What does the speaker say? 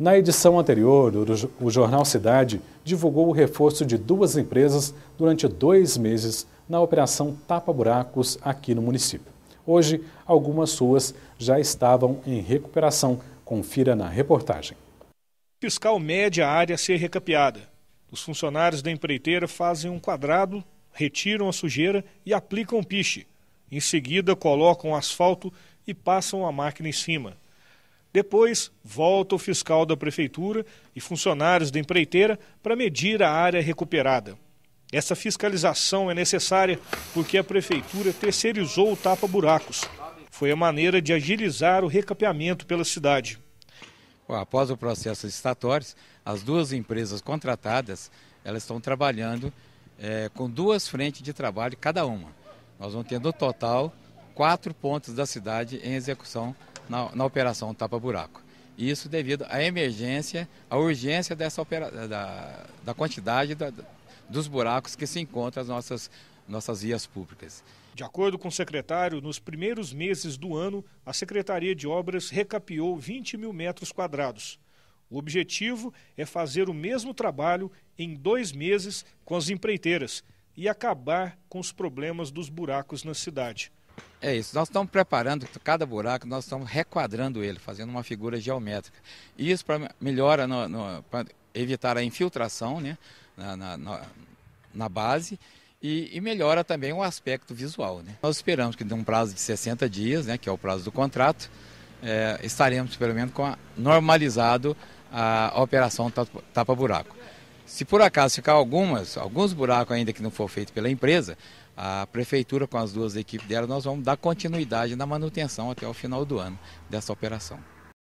Na edição anterior, o jornal Cidade divulgou o reforço de duas empresas durante dois meses na operação Tapa Buracos aqui no município. Hoje, algumas suas já estavam em recuperação. Confira na reportagem. O fiscal mede a área a ser recapeada. Os funcionários da empreiteira fazem um quadrado, retiram a sujeira e aplicam piche. Em seguida, colocam asfalto e passam a máquina em cima. Depois, volta o fiscal da prefeitura e funcionários da empreiteira para medir a área recuperada. Essa fiscalização é necessária porque a prefeitura terceirizou o tapa-buracos. Foi a maneira de agilizar o recapeamento pela cidade. Após o processo estatório, as duas empresas contratadas elas estão trabalhando é, com duas frentes de trabalho cada uma. Nós vamos tendo o total quatro pontos da cidade em execução na, na operação Tapa Buraco. Isso devido à emergência, à urgência dessa opera, da, da quantidade da, dos buracos que se encontram as nossas, nossas vias públicas. De acordo com o secretário, nos primeiros meses do ano, a Secretaria de Obras recapeou 20 mil metros quadrados. O objetivo é fazer o mesmo trabalho em dois meses com as empreiteiras e acabar com os problemas dos buracos na cidade. É isso, nós estamos preparando cada buraco, nós estamos requadrando ele, fazendo uma figura geométrica. Isso para melhora, para evitar a infiltração né, na, na, na base e, e, melhora também o aspecto visual. Né? Nós esperamos que, num prazo de 60 dias, né, que é o prazo do contrato, é, estaremos, pelo menos, com a, normalizado a, a operação tapa-buraco. Se por acaso ficar algumas, alguns buracos ainda que não for feito pela empresa, a prefeitura com as duas equipes dela, nós vamos dar continuidade na manutenção até o final do ano dessa operação.